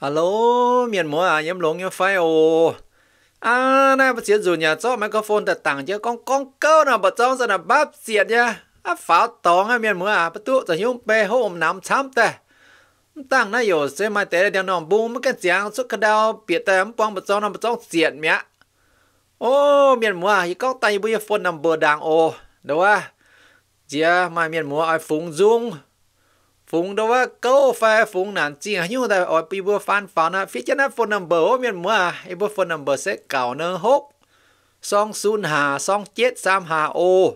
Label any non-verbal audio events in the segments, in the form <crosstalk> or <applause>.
Hello, miền mùa à, nhắm lộn nhắm phai ồ. À, nè, bà xuyên dù nhà cho microphone thật tặng chứ, con con câu nào bà trong rồi là bắp xuyên nha. À, pháo tóng à, miền mùa à, bà tụ cho nhung bè hô ôm nắm chăm tè. Tăng nè, yếu xe mai tế đeo nòng bùm, mấy cái giang xuất cái đào, biệt tè ấm bóng bà trong nằm bà trong xuyên mẹ. Ô, miền mùa à, con tay bây giờ phone nằm bờ đàng ồ. Đâu à? Dạ, mai miền mùa ai phúng dung. phụng đâu á câu pha phụng nản chi à nhưng tại ở bị bữa fan pháo na phía trên phone number ô miền mua à bữa phone number sẽ cào nơ hốt song sun hà song chết sam hà ô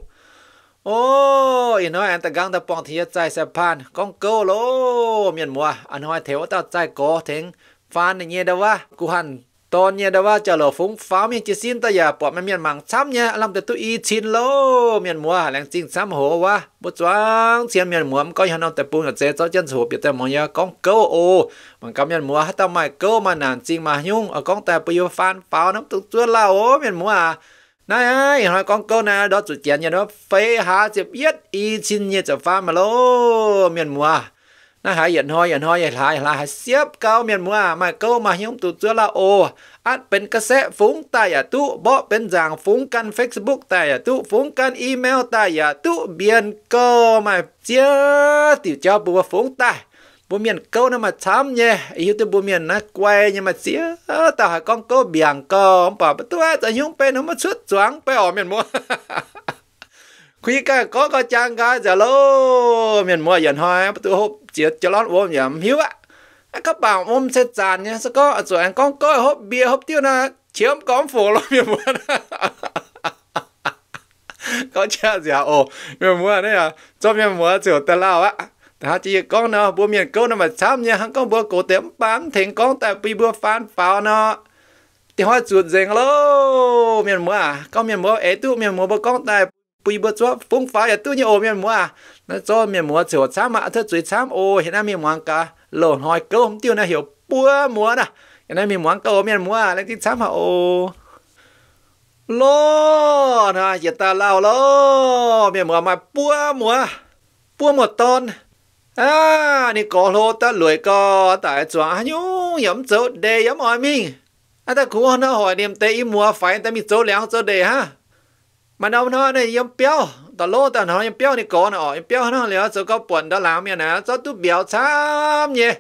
ô ý nói anh ta gang ta pong thì chạy xe pan con câu lô miền mua anh hỏi theo ta chạy có thính fan này nghe đâu á cú hẳn tôn nha đó cho lò phúng pháo miền chỉ xin bỏ miền miền mảng sắm nha làm từ tu chín lô miền mùa làng chính sắm hồ quá bố choáng xiên miền mùa có nhà nông tập bùn ở cho chân sổ biệt tầm nhà con câu ô bằng miền mùa hát tao mày câu mà nản chính mà nhung ở con tập bùn phan pháo nóng tung chuột la miền mùa à. này ai con câu nào đó chủ nhà nó phê há chỉ biết chín như cho pha mà lô miền mùa à na hai yên hoi yên hoi yên hai là siếp cao miền mua mà câu mà nhóm tụt chưa là ô ăn bên cassette phúng tài à tụ bỏ bên dạng phúng căn facebook tài à tụ phúng căn email tài à tụ biển câu mà chưa tiểu cho bùa phúng tài bùa miền câu nó mà chấm nhé yêu tôi bùa miền nó quay nhưng mà chưa tao hỏi con câu biển câu bảo bắt tôi cho nhóm bên nó mà xuất choáng bên ở miền mua <laughs> khi cái có có trang cái giờ lô miền mua dần hoa bắt đầu hộp chiết cho lót uống nhầm hiếu á các bạn ôm xe sàn nhé sẽ có rồi anh con có hộp bia hộp tiêu na chiếm có phủ lắm miền mua <laughs> có cha gì à ồ miền mua đấy à cho miền mua chiều tao lao á ta chỉ con nó bố miền câu nó mà chăm nhé hắn con bữa cổ tiệm bán thành con tại bị bữa phán pháo nó thì hoa chuột dèn lô miền mua à con miền mua ấy tu miền mua bữa con tại bùi bơ chúa phong phá ya tu như ô miền múa à. nó cho miền múa chùa chám mà thơ chuối chám ô hiện nay miền múa cả lộn hỏi câu không tiêu này hiểu búa múa hiện nay miền múa câu miền múa à lấy cái mà ô lô nè giờ ta lao lô miền múa mà búa múa búa một ton à nị có lô ta lười co tại chóa nhú yếm chỗ đề yếm hỏi mình anh à, ta cũng nó hỏi niềm tê ý múa phải ta mi chỗ léo chỗ đề ha mà đâu nó này yếm béo ta lô tao nó yếm béo này có nó yếm béo nó liền cho có bẩn đó làm như nè cho tu béo chăm nhỉ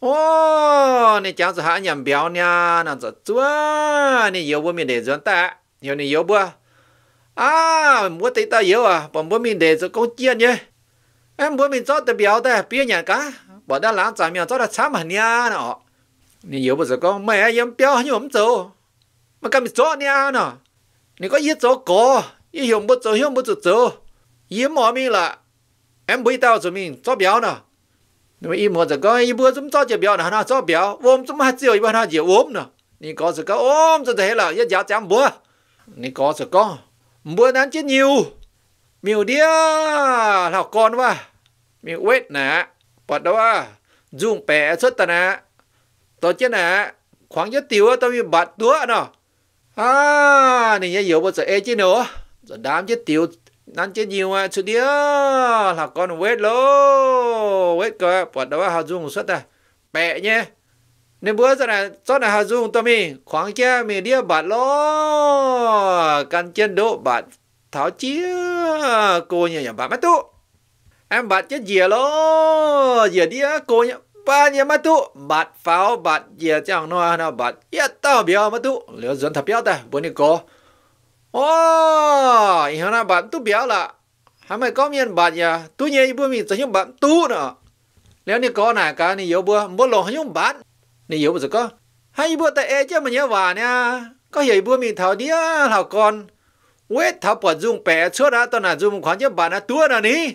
ô này cháu sẽ hạ nhầm béo nha nó cho chúa này yếu bữa mình để dẫn ta hiểu này yếu bữa à mua tay ta yếu à bọn bữa mình để cho công chiên nhỉ em bữa mình cho tao béo ta bia nhà cá bỏ đã làm chả miệng cho nó chăm hẳn nha nó này yếu bữa giờ có mẹ yếm béo như ấm chỗ mà cầm chỗ nha nó 你个一早过，一向不做，向不做做，一毛咪啦，俺不到做命做表呢。那么一毛这个一波怎么做这表呢？那做表，我们怎么还只有一半他就我们呢？你搞这个我们做得了，一家讲不？你搞这个，不难接牛，苗 dia 老干哇，苗喂呢，不得哇，用白出的呢，到这呢，狂一丢啊，等于白多呢。à này dụ bây giờ e chứ nữa giờ đám chết tiêu nắn chết nhiều à chút đĩa là con quét lô quét cơ bọn đó hà dung xuất à bẹ nhé nên bữa giờ này cho này hà dung tôi mi khoảng kia mi đĩa bạn lô căn chân độ bạn tháo chia cô nhà nhà bạn mất tụ em bạn chết dìa lô dìa đĩa cô nhà bạn nhà mà tu bạt pháo bạt dìa chẳng nói nào bạt yết tao biểu mà tu liệu dân thập biểu ta bốn đi có ô hiện nay bạt tu biểu là hắn mày có miền bạt nhà tu nhẹ bữa mình chẳng những bạt tu nữa liệu đi có nà cả ni yếu bữa bữa lồng hắn những bạt ni yếu bữa có hai bữa ta e chứ mà nhớ vả nha có hiểu bữa mình thảo đĩa thảo con quét thảo bọt dùng bẻ suốt đã tao là dùng khoản cho bạt là tua nào ní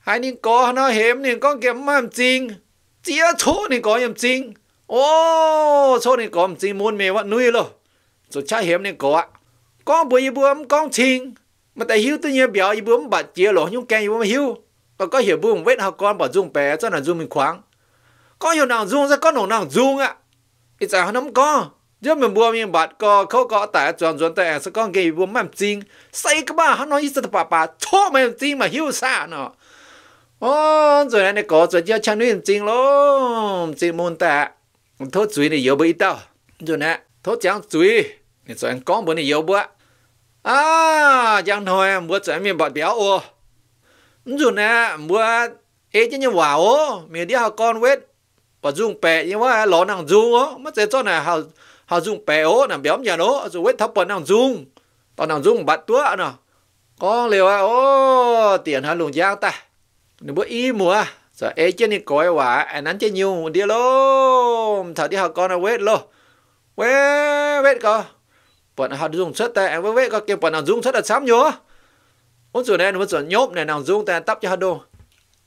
hai nín có nó hiểm nín có kiếm mắm chính chia chỗ nín có hiểm chính ô chỗ nín có chính muốn mẹ vẫn nuôi lo rồi cha hiểm nín có con bùi bướm con chín, mà tại hiu tự nhiên biểu y bướm bạt chia lỗ nhung kèn y bướm hiu còn có hiểu bướm vết học con bỏ dung bè cho là dung mình khoáng có hiểu nào dung ra có nổ nào dung ạ ít sao nó có giờ mình bùa mình bạt có khâu có tại tròn tròn tại sẽ con gầy bướm mắm chính say các bà hắn nói ít sao bà bà cho mắm chính mà hiu sao nó ô rồi anh có rồi giờ chẳng nên chính lô chỉ muốn ta thôi chuối này yếu bấy tao rồi nè thôi chẳng chuối nên rồi anh có bữa này yếu bữa à chẳng thôi bữa rồi mình bọt béo ô rồi nè bữa ấy chứ như vào ô mình đi học con vết và dùng bè nhưng mà lò nàng dùng ô mất sẽ cho này học học dùng bè ô nàng béo nhà nó rồi vết thấp bẩn nàng dùng tao nàng dùng bạn tua nè con liều à ô tiền hà lùng giang ta nó bố im mùa giờ ấy chứ này coi quả anh ăn chơi nhiều một đi luôn, thở đi học con nó wait luôn, wait wait co bọn họ dùng sắt ta em wait co kia bọn nào dùng sắt là sắm nhớ muốn sửa này muốn sửa nhốp này nào dùng ta tắp cho họ đồ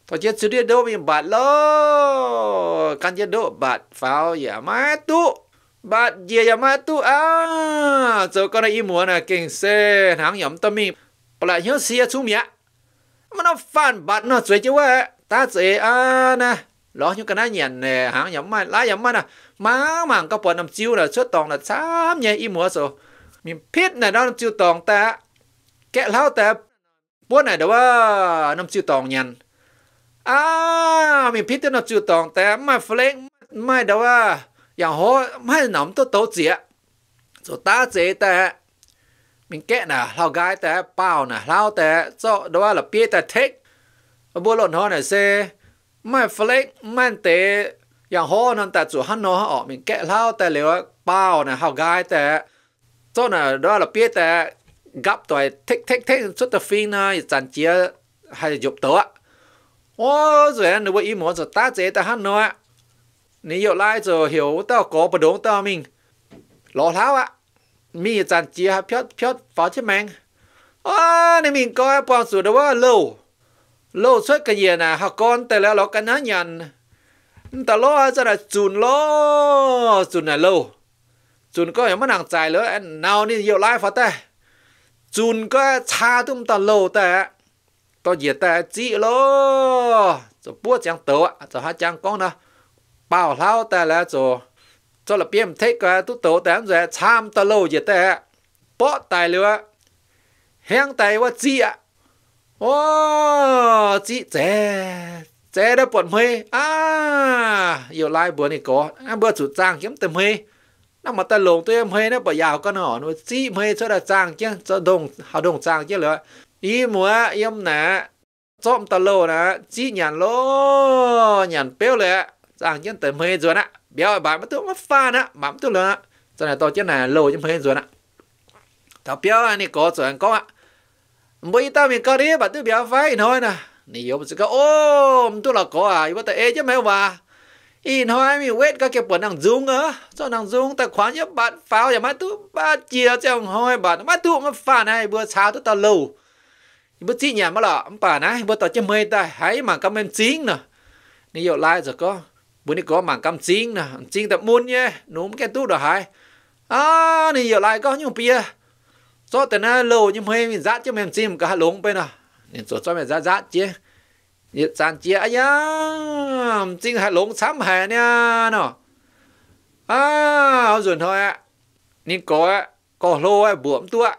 thôi chết sửa đi đâu bị bạt luôn, căn chết độ bạt pháo giả má tu bạt dìa giả má tu à giờ con này im mùa này kinh xe hàng nhầm tâm mi, lại nhớ xe xuống miệng mà nó phản bận nó chơi chứ vậy ta chơi à nè lo những cái này nhàn nè hàng nhắm mà lá nhắm mà nè má mảng có bọn nằm chiêu là suốt tòng là sám nhẹ im múa rồi mình biết này đó nằm chiêu tòng ta kẻ lao ta bữa này đó à, năm chiêu tòng nhàn à mình biết nó chiêu tòng ta mà flex mai đâu à อย่างโหไม่หนำตัวโตเจียสุดตาเจแต่ mình kẹ nè lao gai tè bao nè lao tè cho đó là bia tè thích bố lộn hoa này xe mai flex mai tè yang ho nè, ta chủ hắn nó họ ờ, mình kẹ lao tè liệu bao nè lao gai tè cho nè đó là bia tè gặp tuổi thích thích thích xuất tờ phi na chẳng chia hay dục tớ ô rồi anh đừng ý muốn rồi ta chế ta hắn nó nếu lại rồi hiểu tao có bờ đống tao mình lo tháo à mi chan chia ha phiot phiot phó chứ mang à nên mình coi bao sửa đâu quá lâu lâu suốt cái gì nè học con tại là lo cái nó nhận ta lo ra là chùn lo chùn là lâu chùn có những món hàng nữa anh nào nhiều lại phải ta chùn có cha tụm ta lâu ta to gì ta chỉ lo cho búa chẳng tớ cho hai chẳng con nè bảo lao ta là cho cho là biếm thế cả tu tổ tám giờ tham ta lâu giờ ta bỏ tài lừa hẹn tài ว่าจีอ่ะโอ้จีเจเจได้ปวดมืออ่าอยู่ไล่บัวนี่ก็เบื่อสุดจ้างเข้มเต็มมือนั่งมาตะลงตัวมือนะปะยาวก็หนอนว่าจีมือช่วยได้จ้างเจ้าจะดงหาดงจ้างเจ้าเลยอีหมัวย่ำหนาจอมตะโลนะจีหยันโลหยันเปี้ยวเลยจ้างเจ้าเต็มมือจวนอ่ะ béo bà mà tôi mất fan á mà tôi lớn á cho nên tôi chết là lâu chứ mấy rồi á tao béo anh có rồi anh có á mỗi tao mình có đi bà tôi béo phải thôi nè nè yếu mà có ôm tôi là có à yếu tao ê chứ mấy bà in hoa mình wait các cái bữa nàng dung á cho nàng dung ta khoan nhớ bạn pháo nhà mắt tôi ba chia cho ông hoi bạn mắt tôi mất pha này bữa sáng tôi tao lâu bữa chị nhà mà là ông bà này bữa tao chơi mây ta hãy mà comment chính nè nếu lại rồi có bữa nay có mảng cam chín nè chín tập muôn nhé núm cái tu đó hai à này giờ lại có nhưng bia cho tên là lâu nhưng hơi mình dát cho mình chim cả lúng bên nè nên cho cho mình dắt dắt chứ nhiệt sàn chia ấy nhá chín hạt lúng sắm hè nha nó à rồi thôi ạ nên có có lô ạ buộm tua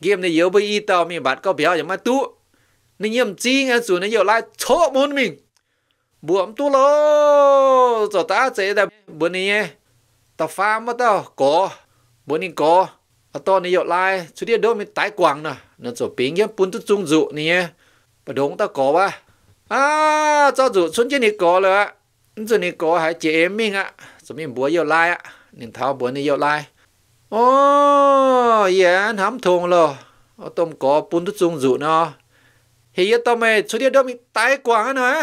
game này nhiều bây y tao mình bạn có béo giống mà tu nên nhiệm chính anh xuống nó giờ lại chỗ môn mình buộm tu lô cho ta chế đã bữa nay ta pha mà tao có bữa nay có ở to này dọn lại chú đi đâu mình tái quảng nè nó chỗ bình yên, bún tu trung dụ nè và đúng ta có ba à cho dụ xuân trên này có rồi giờ này có hai chị em mình ạ rồi mình bữa dọn lại ạ nên tháo bữa này dọn lại ô yên hám thùng lo ở tôm có bún tu trung dụ nó hiện giờ tao mày chú đi đâu mình tái quảng nữa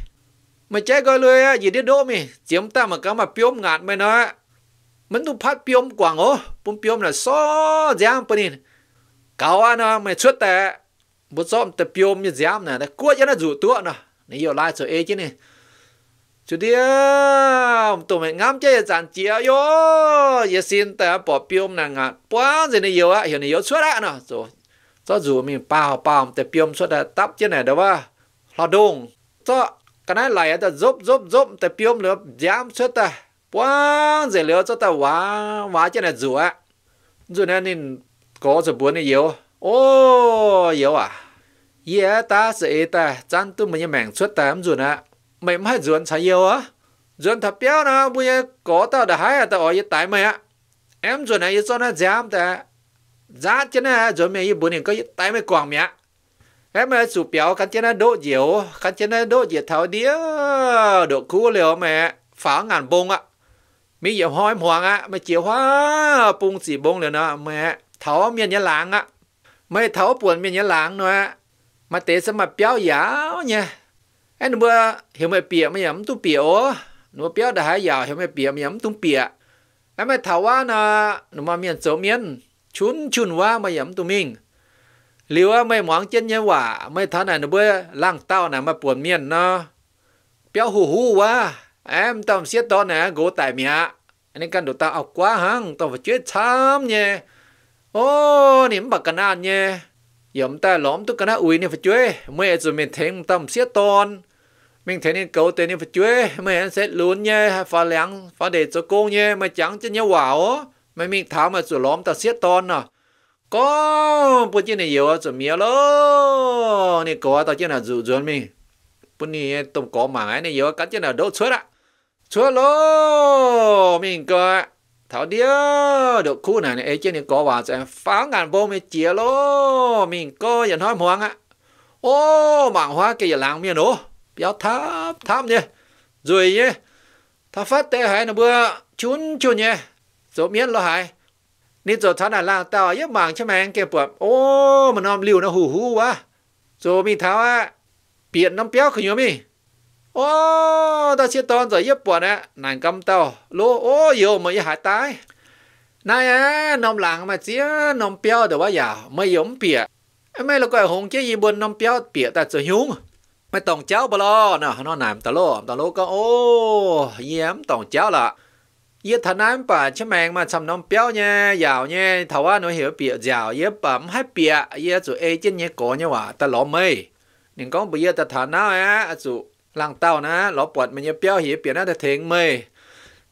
mà chạy gọi lười gì đi đỗ mi chiếm ta mà cá mà piom ngạt mày nó mình tu phát piom quảng ô bún piom là so giang bên in cáo anh nó mày xuất bút xóm tệ piom như giang nè cua cho nó rủ tua nè này yêu lại rồi ê chứ nè chú đi tụi mày ngắm chơi giàn chia yo xin ta bỏ piom nè ngạt quá gì này yêu á hiểu này yêu xuất á nè rồi cho dù bao bao tệ piom xuất là tắp chứ này đâu ba lo đùng cho cái này lại ta giúp giúp giúp ta piom lửa giảm xuất ta quá dễ lửa cho ta quá quá cho này rửa rồi nên nên có rồi buồn này yếu ô yếu à yeah ta sẽ ta chăn tu mình mảng suốt ta em rồi nè mày mới ruộng sao yếu á ruộng thật béo nè bây giờ có tao đã hai à, tao ở tại mày á em rồi này cho nó giảm ta giá cho này rồi mày buồn này có tại mày quảng mày แ哎，么鼠标看เ那多久，看ด那ยว头的，น苦่没？反眼崩เมีเหยียวห้อยหวงอะไม่เจียวว่าปุงสีบงเลยนะแม่เท้าเมียนยะหลังอ่ะไม่เท้าปวนเมียนยะหลังเนาะมาเตะสมัดเปียวยาวเนี่ยไอ้หนูเบื่อเหี่ยวไม่เปียไม่หยำตุ้เปียวหนูเปียวได้หายยาวเหี่ยวไม่เปียไม่หยำตุ้เปียไอ้แม่เท้าว่านะหนูมาเมียนโสเมียน ชุนชุนว่าไม่หยำตุ้มิงหรือว่าไม่หมองเจนเนี่ยว่าไม่ทันอ่ะเบื่อล่างเต้าน่ะมาปวดเมียนเนาะเปียวหูหูว่าแอมตอมเสียตอนน่ะโกแต่เมียอันนี้กันดูตาเอากว่าหังต้องไปเจ็ดช้ำเนี่ยโอ้นี่มันบักกันนานเนี่ยยมตาหลอมตุกันนะอุ้ยเนี่ยไปเจ้เมื่อจะมีเทงตอมเสียตอน mình thấy nên cậu tên nên phải chơi mày ăn xét luôn nha phá lẻng phá để cho cô nha mày chẳng cho nhau bảo mày mình tháo mà sửa lõm ta xiết ton à có bữa trên này nhiều chuẩn miếng lô nè có tao trên là dụ dùn mi bữa nay tôm có mà ấy này nhiều cắt trên là đốt suốt đó, suốt lô mình cơ, thảo đĩa được khu này này ấy trên này có vào sẽ phá ngàn vô mới chia lô mình cơ, giờ nói muộn ạ ô mạng hoa kia giờ làng miếng nữa béo tháp tháp nhé rồi nhé tháp phát tệ hải nó bữa chún chún nhé rồi miếng lo hải นี่จดท่านอ่ะล่าต่อเยอะบางใช่ไหมแกปวดโอ้มันนอมริวนะหูหูวะโจมีเท้าอ่ะเปลี่ยนน้ำเปียวขยมีโอ้ตาเชียตอนจอยเยอะปวดนะนานกำเต้าโลโอ้โยมมันจะหายตายนายอ่ะนอมหลังมาเจียนอมเปียวแต่ว่าอย่าไม่ยอมเปียไม่เราก็หงเจียยีบนนอมเปียวเปียแต่จะยุ่งไม่ต้องเจ้าบลอเนาะนอนหนามตะโลตะโลก็โอ้เยี่ยมต้องเจ้าละ ye thanan pa mà ma cham nom piao giàu yao nha thawa nói hiểu bia jiao ye bam hai bia ye zu e chen ye có nha wa ta lo mây ning con bây giờ ta thana á zu lang tao na lo pot man ye piao hi bia na ta thèm mây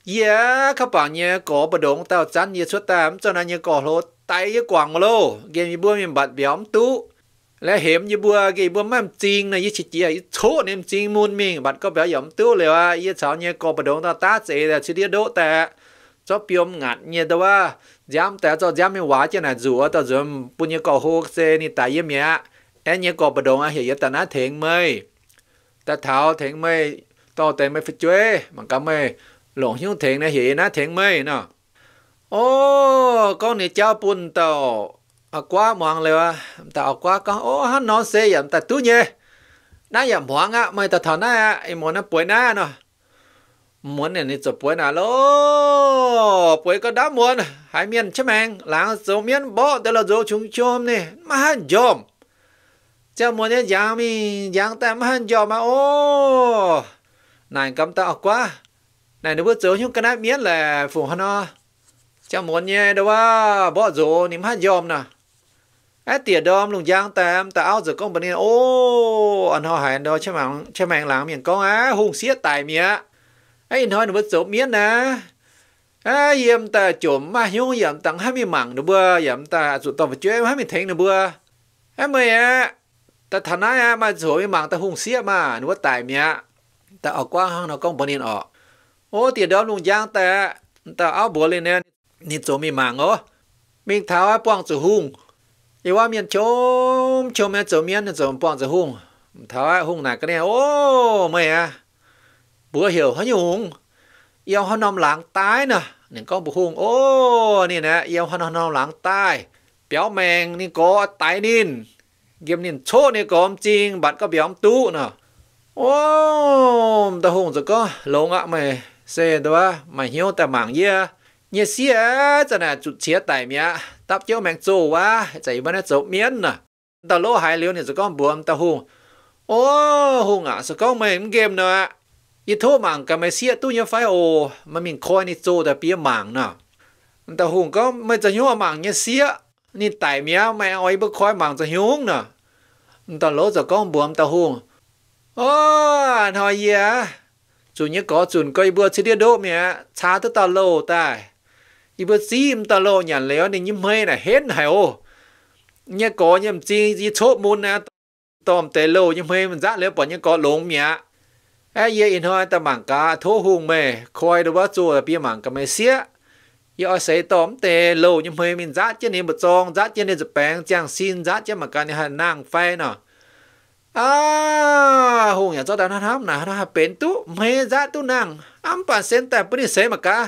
ye các bạn nha có bờ dong tao chan ye suốt tam cho nên ye có lo tai ye quang lo game mi bu mi bat biom tu และเห็มยี่บัวกี่บัวแม่จริงนะยี่ชิจีอ่ะโชเนี่ยจริงมูลมิงบัดก็แบบยอมตู้เลยว่ายี่สาวเนี่ยก็ประดงตาตาเจแต่ชิดีโดแต่จ้าเปียมงัดเนี่ยแต่ว่าย้ำแต่จ้าย้ำไม่หวาจะไหนจัวแต่จมปุญญกอโฮกเซนี่ตายเยี่ยมเนี่ยแอนเนี่ยก็ประดงอ่ะเหี่ยแต่นะเถงเมยแต่เท้าเถงเมยต่อแต่ไม่ฟิจเว้มันก็ไม่หลงหิ้วเถงนะเหี่ยนะเถงเมยเนาะโอ้ก็เนี่ยเจ้าปุ่นเต่า ở quá mong leo à. ta ở quá có ô hắn nó xe, yểm ta tu nhé nãy yểm hoàng á mày ta thở nãy em muốn nó bồi nãy nó muốn này chụp bồi nãy lo, bồi có đá muốn hai miền chứ mang láng số miền bỏ tới là dấu chung chôm nè mà hắn chôm cho muốn cái giang mi giang ta mà hắn chôm mà ô này cầm ta ở quá này nó bước dấu chúng cái nãy miền là phủ hắn nó cho muốn nhé đâu á, à. bỏ dấu nếm hắn chôm nè à tiệt đom lùng giang tam ta áo giờ con bên này ô anh họ hải đó chém mạng chém mạng làm miệng con á hùng xiết tài mía anh nói nó bất số miết nè ai yếm ta chồm mà nhung yếm tặng hai mươi mảng nữa bữa yếm ta sụt tao phải chơi hai mươi thèn nữa bữa em mày á ta thằng này á mà sổ mươi mảng ta hùng xiết mà nó bất tài mía ta ở qua hang nó con bên này ở ô tiệt đom lùng giang ta ta áo bùa lên nè nhìn sổ mươi mảng ó mình tháo á quăng sổ hùng อีว่าเมียนชมชมเมียนจมเมียนจมปองจะหุ่งถ้าว่าหุ่งหนักก็เนี่ยโอ้ไม่อะบัวเหี่ยวเขาอยู่หุ่งเอียวเขานอมหลังตายนะนี่ก็บุหุ่งโอ้นี่นะเอียวเขานอมหลังตายเปียวแมงนี่ก็ตายนินเกมนินโชนี่ก็จริงบัดก็เปียวตู้นะโอ้ตะหุ่งจะก็ลงอะไม่เสียตัวไม่หิวแต่หมางเยี่ย nhẹ xía cho là chụt chia tại mía tập chiếu mang chỗ quá chạy bên nó chỗ miên nè ta lỗ hai liều này rồi con buồn ta hùng ô hùng à rồi con mình game nữa ít thô mạng cả mấy xía tu nhớ phải ô mà mình coi này chỗ đã bia mạng nè ta hùng có mấy chân hiếu mạng nhẹ xía นี่ไต่เมียแม่อ้อยบ่คอยมังจะหิวงน่ะตอนโลจะก้องบวมตะหงโอ้นอยเยจุนยะกอจุนก้อยบัวชิเดียโดเมียชาตะตะโลตาย i bơ si im ta lo nhà léo nên như mây là hết hải ô nhà có nhà chi gì chốt môn na tòm tê lô như mây mình dắt léo bỏ nhà có lông nhà ai ye in hoa ta mảng cá thô hùng mê khoi đồ bát chùa là bia mảng cá mê xía giờ sẽ tóm tê lô như mây mình dắt trên nên bật trong dắt trên nên dập bèn chàng xin dắt trên mà cá nhà nàng phai nọ à hùng nhà cho ta hát hám nà nó bên tu mây dắt tu nàng âm bản sen tại bữa đi sẽ mà cá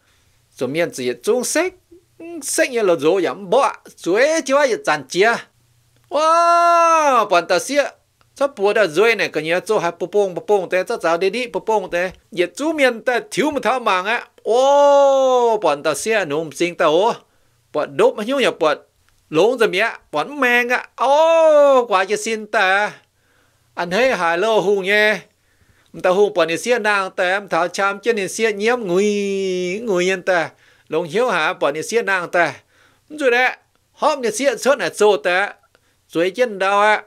做面子也中色，色也了肉也薄，最主要也赚钱。哇，半大些，这薄的肉呢，跟人做还不蹦不蹦的，这早的的不蹦的，也做面的 thiếu một thao mạng á. Ô, bọn ta xe nôm sinh ta ô, bọn mà nhung nhập bọn lốn rồi mía, bọn mang á. Ô, quá cho xin ta. Anh thấy hài lô hù nghe ta hùng bọn sia nàng ta em thảo chăm chân nên sia nhiễm ngùi ngùi nhân ta lông hiếu hả bọn sia nàng ta rồi đấy hôm nên sia sốt hả sô ta rồi chân đau á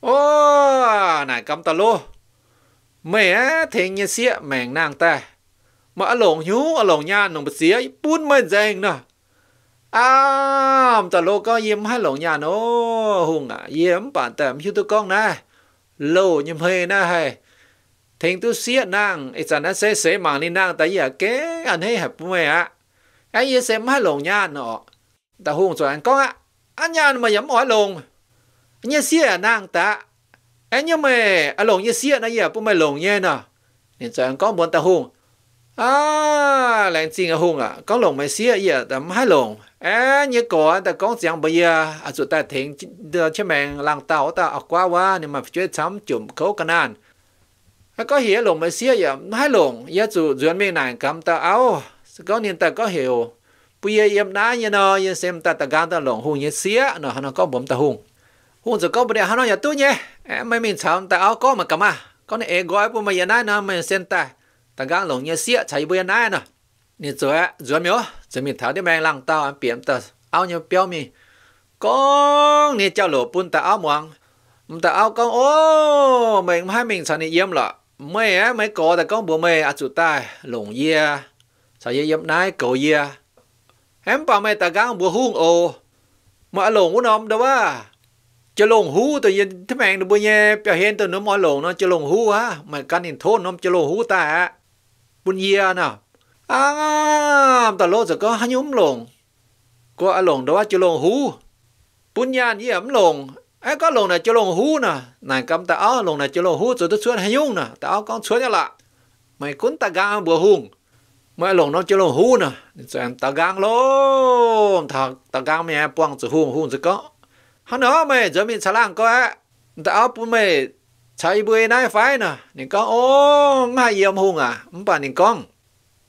ô này cầm ta lô mẹ thì như sia mẹng nàng ta mà ở lồng hiếu ở lồng nhà nông bật sia bún mới dành nè à ta lô có yếm hai lồng nhà nó hùng à yếm bản tạm hiếu tôi con nè lô nhầm hề nè hay thiên tu xía nang ít nó sẽ sẽ mà ni nang tại giờ kế anh ấy hẹp mày á anh ấy sẽ mãi lồng nha nọ ta hùng cho anh có á anh nha mà dám hỏi lồng nhớ xía nang ta anh nhớ mày anh à, lồng nhớ xía nãy giờ bố mày lồng nhé nọ nên cho anh có muốn ta hùng à lạnh xin anh hùng à có lồng mày xía giờ à, ta mãi lồng à như có ta có chẳng bây giờ à rồi ta thiên ờ, chứ mày làng tàu ta ở à, qua qua nhưng mà chưa chấm chụm khâu cái nan có hiểu lùng mà xia ya hai lòng. ya chủ duyên mi nàng cầm ta áo có niên ta có hiểu bây giờ em nói như nó như xem ta ta gan ta lòng hùng như xia nó nó có bấm ta hùng hùng rồi có bây giờ hắn nói tu nhé em mấy mình sao ta áo có mà cầm à có nên em gọi bố mà ya nãy nó mình xem ta ta gan lòng như xia chạy bây giờ nãy nó nên rồi duyên mi ó duyên mi đi mang lăng tao em biển ta áo như biểu mi con nên cho lộ bún ta áo muang ta áo con ô mình hai mình sao nên yếm lọ mấy á mấy cô ta có bữa mẹ à chủ ta lồng yê, sao ye yếm nái cầu yê, em bảo mẹ ta gang bữa hung ô mà lồng của nó đâu á, cho lồng hú tự nhiên thế mẹ nó bữa nhẹ biểu hiện từ nó mọi lồng nó cho lồng hú á mà căn hình thôn nó cho lồng hú ta á bún ye nè à ta lô giờ có hai nhóm lồng có à lồng đâu á cho lồng hú bún yan ye ấm lồng ai có lồng này cho lồng hú nè nàng cầm ta áo lồng này cho lồng hú rồi tôi xuống hay nhung nè ta áo con xuống lạ mày cuốn ta gang bùa hùng mày lồng nó cho lồng hú nè rồi em ta gang lồng thằng ta gang mày buông chữ hùng hùng chữ có hắn nữa mày giờ mình xả lang có ta áo bún mày chạy bơi nãy phải nè nên có ô ngay yếm hùng à không phải nên con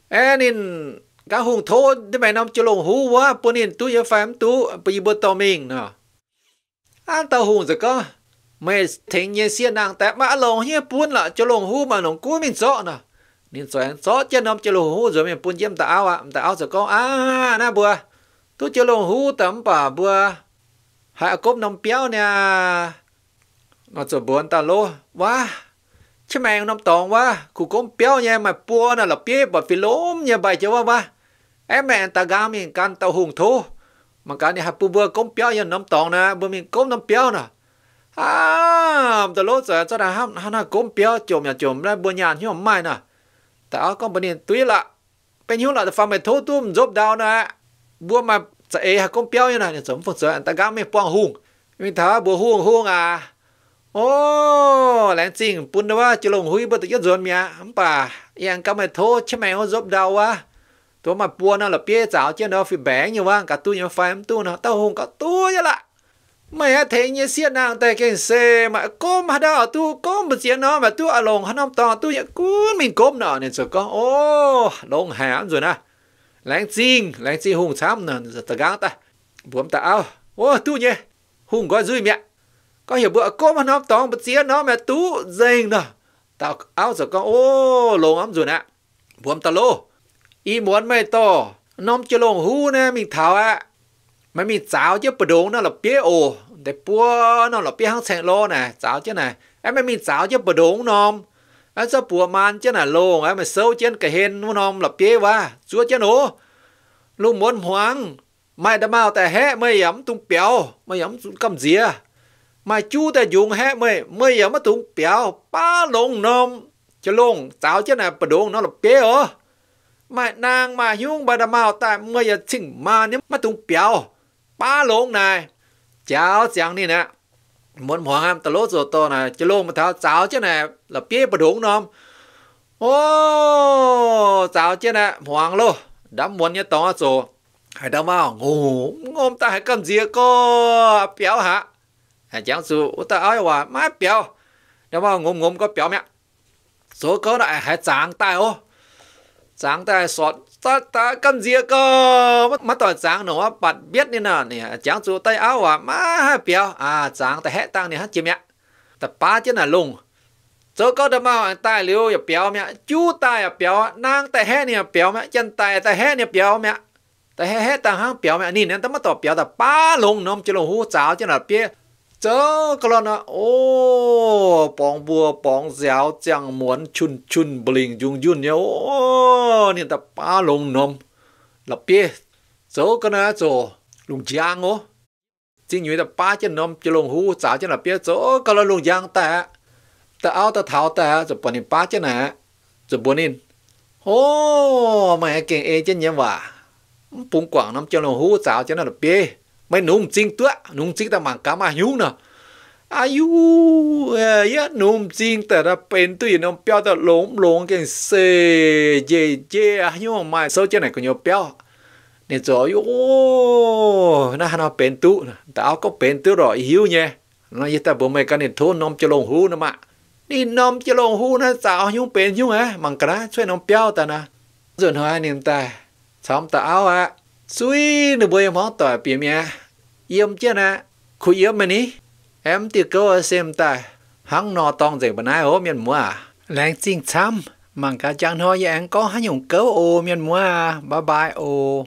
ê nên cá hùng thôi để mày nó cho lồng hú quá bữa nên tôi giờ phải em tôi bây giờ mình nè An tàu hùng rồi có. Mẹ thính nhiên xiên nàng tẹp mã lòng hiếp buôn là cho lòng hú mà nồng cú mình rõ nè. Nên rồi anh rõ chân ông cho lồng hú rồi mình buôn chiếm tà áo ạ. Tà áo rồi có. À, nà bùa. Tôi cho lòng hú tấm bà bùa. Hạ cốp nồng béo nè. Nó cho buồn ta lô. Wow. chứ mẹ nằm tòng quá cụ cũng béo nha mà bùa nè là bia bà phi lốm nha bài chứ quá quá em mẹ ta gam mình can tàu hùng thô mà cái này hapu bơ cũng béo yên nấm tòng nè bơ mình cũng nấm béo nè à từ lúc giờ cho là hắn hắn cũng béo chồm nhà chồm ra bơ nhàn hiu mai nè tại áo con bơ nên tuy bên hiu lạ thì phạm mày thô tôm giúp đào nè bơ mà sẽ ấy cũng béo như này thì sớm phật sớm anh ta gã mình mình thả bơ hùng hùng à ô lén xin bún đó chứ lồng hui bơ tự nhiên rồi mía ông cái mày thô chứ mày không giúp đào à ตัวมาปัวน่ะละเปียจ๋าเจ้าเนาะฟิแบงอยู่ว่างกะตู้ยังไฟมตู้เนาะเต้าหงกะตู้ยะละไม่เทงเยเสียนางแต่เก่งเซมาก้มหาดาตู้ก้มบ่เสียเนาะมาตู้อลงหน้อมตอตู้ยะกูมิงก้มเนาะเนี่ยสก็โอ้ลงหามอยู่นะแรงจริงแรงจริงหงช้ำเนาะตะกางตะบวมตะเอาโอ้ตู้เนี่ยหงก็จุยเมียก็เหี่ยวบ่ก้มหน้อมตองบ่เสียเนาะมาตู้เจงเนาะตะเอาสก็โอ้ลงอ้ําอยู่นะบวมตะโล ý muốn to nom chưa lồng hú nè mình thảo á mà mình cháo chứ bờ đống nó là bia để bua nó là bia hăng sẹn lô nè cháo chứ này em mà mình cháo chứ bờ đống nom em sao bùa man chứ là lô em mà sâu trên cái hên nó nom là bia quá chúa chứ nó luôn muốn hoang mày đã mau แต่แห่ไม่ย้ำตุงเปียวไม่ย้ำกำเสียมาจู้แต่ยุงแห่ไม่ไม่ย้ำมาตุงเปียวป้าลงนมจะลงสาวเจ้าหน่ะประดงนอหลับเปียว mà nàng mà hiếu bà đà mạo tại mây giờ chỉnh mà nếu mà tung béo ba lông này cháu chẳng nè muốn hoàng ham tà lốt rồi to này chứ lông mà tháo cháu chứ này là bia bà ô cháu chứ nè hoàng lô đã muốn nhớ to rồi hãy đau mau ngủ ngôm ta hãy cầm gì à có béo hả hãy chẳng dù ta ơi hòa má béo đau mau ngôm ngôm có béo mẹ số có lại hãy chẳng tay ô sáng ta sọt ta ta cần gì cơ mất mất toàn sáng nó bạn biết nên là nè chẳng chú tay áo à má béo à sáng ta hết tăng nè chim nhá ta ba chân là lùng chỗ có đâm mà ta liu ya à, béo mẹ chú ta ya à, béo nang ta hết nè béo mẹ chân ta ta hết nè béo mẹ ta hết hết tăng hang béo mẹ nhìn nên ta mất tọt béo ta ba lùng nó chỉ lùng hú cháo chân là biết chớ có lần ô bóng bùa bóng giáo chẳng muốn chun chun bling dung dung nhau ô nên ta ba lông nôm, là bia chớ có nà chớ lùng giang ô chính như ta ba chân nôm, chân lùng hú chả chân là bia chớ có lần lùng giang ta ta áo ta tháo ta chớ bọn nên ba chân à chớ bọn nên ô mày kinh ai chân nhau à bung quảng nôm chân lùng hú chả chân là bia mày nôm chinh tựa nôm chinh ta mảng cá mà hiu nè ai à, u à, ya nung chinh ta ra bên tụi nó béo ta lốm lốm cái xe dê dê nhưng à, mà sau chân này có nhiều béo nên rồi ô nó nó bên tụ tao có bên tụ rồi hiu nhé nó như ta bố mày cái này thôi nôm cho lồng hú nè mà đi nom cho lồng hú nó sao nhung bên nhung á mảng cá ช่วยน้องเปียวตานะส่วนหอยนี่ตาซ้อมตาเอาอะ suy nửa bơi mỏ tỏi bìa mía yếm chưa nè khu yếm mà ní em tiêu câu xem ta hăng nọ tông dậy bữa nay ốm miền mua à làng xin xăm mang cả chàng thôi anh có hai nhung câu ô miền mua à. bye bye ô